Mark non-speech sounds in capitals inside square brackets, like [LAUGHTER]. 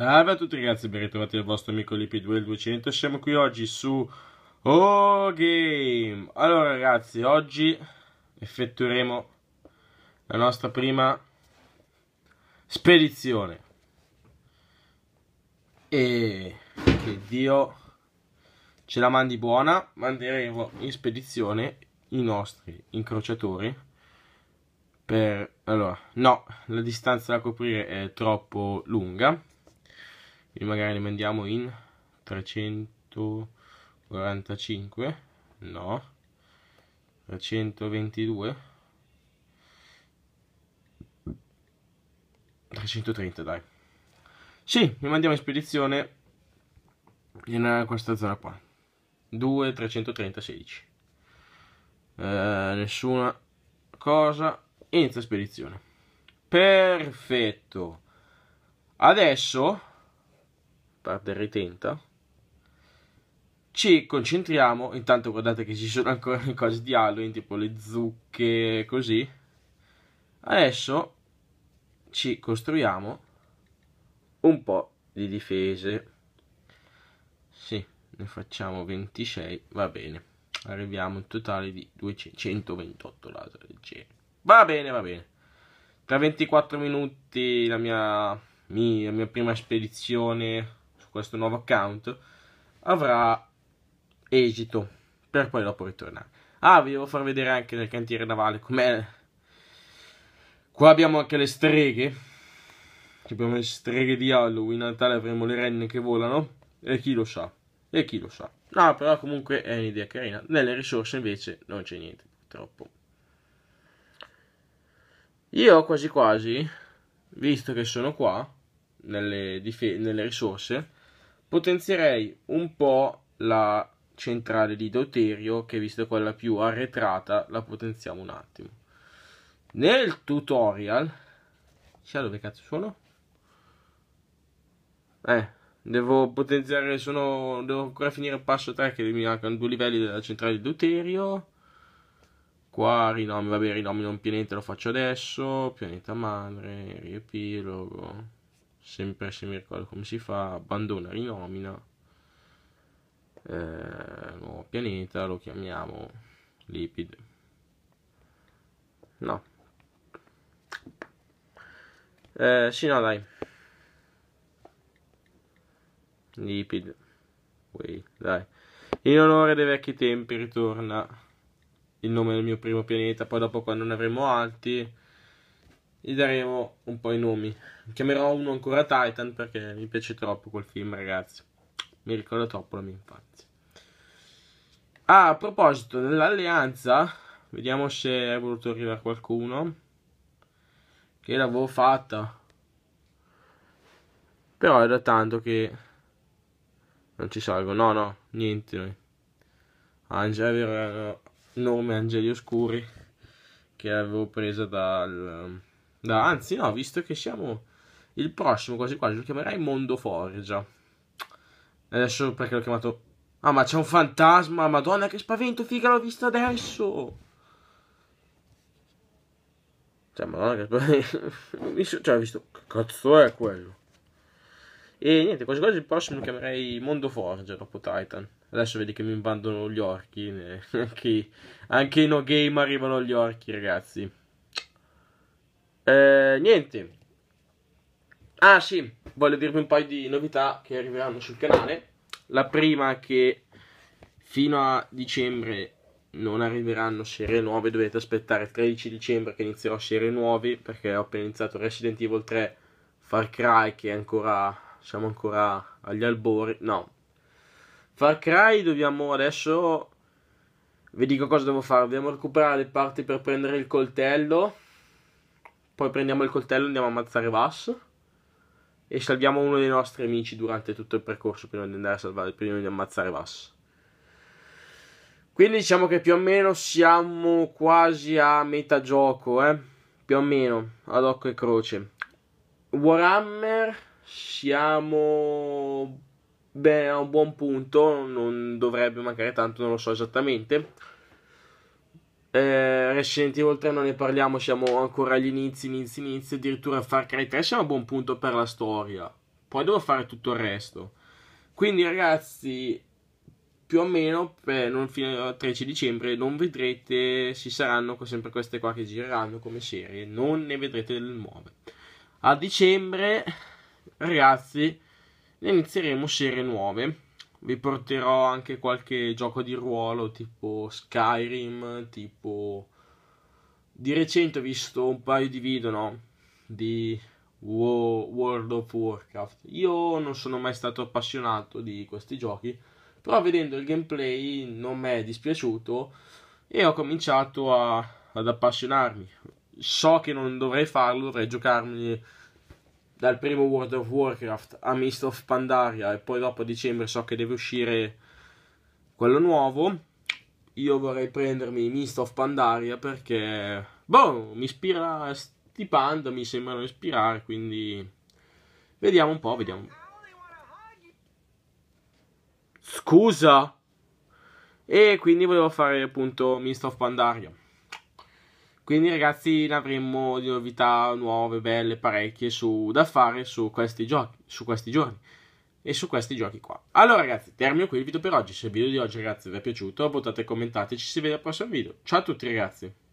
Salve a tutti ragazzi, ben ritrovati dal vostro amico LP2200 Siamo qui oggi su Oh Game Allora ragazzi, oggi effettueremo la nostra prima spedizione E che Dio ce la mandi buona Manderemo in spedizione i nostri incrociatori per... Allora, no, la distanza da coprire è troppo lunga quindi magari li mandiamo in 345 no 322 330 dai sì, li mandiamo in spedizione in eh, questa zona qua 2 330 16 eh, nessuna cosa inizia spedizione perfetto adesso Mustard ritenta. Ci concentriamo, intanto guardate che ci sono ancora le cose di Halloween, tipo le zucche, così. Adesso ci costruiamo un po' di difese. Sì, ne facciamo 26, va bene. Arriviamo a un totale di 228 laser leggeri. Va bene, va bene. Tra 24 minuti la mia, mia, mia prima spedizione questo nuovo account avrà esito per poi dopo ritornare. Ah, vi devo far vedere anche nel cantiere navale com'è. Qua abbiamo anche le streghe. Abbiamo le streghe di Halloween, Natale avremo le renne che volano. E chi lo sa? E chi lo sa? No, però comunque è un'idea carina. Nelle risorse invece non c'è niente, purtroppo. Io quasi quasi, visto che sono qua, nelle, nelle risorse, Potenzierei un po' la centrale di Deuterio, che visto quella più arretrata, la potenziamo un attimo. Nel tutorial... Chissà dove cazzo sono? Eh, devo potenziare, sono... Devo ancora finire il passo 3 che mi mancano due livelli della centrale di Deuterio. Qua rinomi, vabbè, rinomi non pianeta lo faccio adesso. Pianeta madre, riepilogo sempre se mi ricordo come si fa, abbandona, rinomina, eh, nuovo pianeta, lo chiamiamo Lipid. No. Eh, sì, no, dai. Lipid. Wait, dai. In onore dei vecchi tempi ritorna il nome del mio primo pianeta, poi dopo quando ne avremo altri gli daremo un po' i nomi. Chiamerò uno ancora Titan perché mi piace troppo quel film, ragazzi. Mi ricorda troppo la mia infanzia. Ah, a proposito, nell'alleanza, vediamo se è voluto arrivare qualcuno. Che l'avevo fatta. Però è da tanto che... Non ci salgo. No, no, niente noi. Angela, vero, nome Angeli Oscuri. Che avevo preso dal No, anzi, no, visto che siamo. Il prossimo, quasi quasi, lo chiamerai Mondo Forgia. Adesso perché l'ho chiamato. Ah, ma c'è un fantasma! Madonna, che spavento, figa, l'ho visto adesso! Cioè, madonna, che spavento. [LAUGHS] cioè, ho visto. Che cazzo è quello? E niente, quasi quasi il prossimo lo chiamerei Mondo Forge dopo Titan. Adesso vedi che mi invadono gli orchi. anche, [LAUGHS] anche i no game arrivano gli orchi, ragazzi. Eh, niente. Ah sì, voglio dirvi un paio di novità che arriveranno sul canale. La prima è che fino a dicembre non arriveranno serie nuove, dovete aspettare il 13 dicembre che inizierò serie nuove perché ho appena iniziato Resident Evil 3, Far Cry che ancora siamo ancora agli albori. No. Far Cry dobbiamo adesso vi dico cosa devo fare, dobbiamo recuperare le parti per prendere il coltello poi prendiamo il coltello e andiamo a ammazzare Vass. E salviamo uno dei nostri amici durante tutto il percorso prima di andare a salvare, prima di ammazzare Vass. Quindi diciamo che più o meno siamo quasi a metà gioco, eh? Più o meno, ad occhio e croce. Warhammer siamo beh, a un buon punto, non dovrebbe mancare tanto, non lo so esattamente. Eh, Resident Evil 3 non ne parliamo, siamo ancora agli inizi, inizi, inizi, addirittura Far Cry 3 siamo a buon punto per la storia. Poi devo fare tutto il resto. Quindi ragazzi, più o meno per, eh, non, fino al 13 dicembre non vedrete, ci saranno sempre queste qua che gireranno come serie, non ne vedrete delle nuove. A dicembre, ragazzi, inizieremo serie nuove mi porterò anche qualche gioco di ruolo tipo Skyrim, tipo... Di recente ho visto un paio di video, no? Di World of Warcraft. Io non sono mai stato appassionato di questi giochi, però vedendo il gameplay non mi è dispiaciuto e ho cominciato a, ad appassionarmi. So che non dovrei farlo, dovrei giocarmi dal primo World of Warcraft a Mist of Pandaria e poi dopo a dicembre so che deve uscire quello nuovo, io vorrei prendermi Mist of Pandaria perché, boh, mi ispira, sti panda mi sembrano ispirare, quindi vediamo un po', vediamo. Scusa! E quindi volevo fare appunto Mist of Pandaria. Quindi ragazzi ne avremo di novità nuove, belle, parecchie su, da fare su questi giochi, su questi giorni e su questi giochi qua. Allora ragazzi, termino qui il video per oggi. Se il video di oggi ragazzi vi è piaciuto, votate e commentate. Ci si vede al prossimo video. Ciao a tutti ragazzi!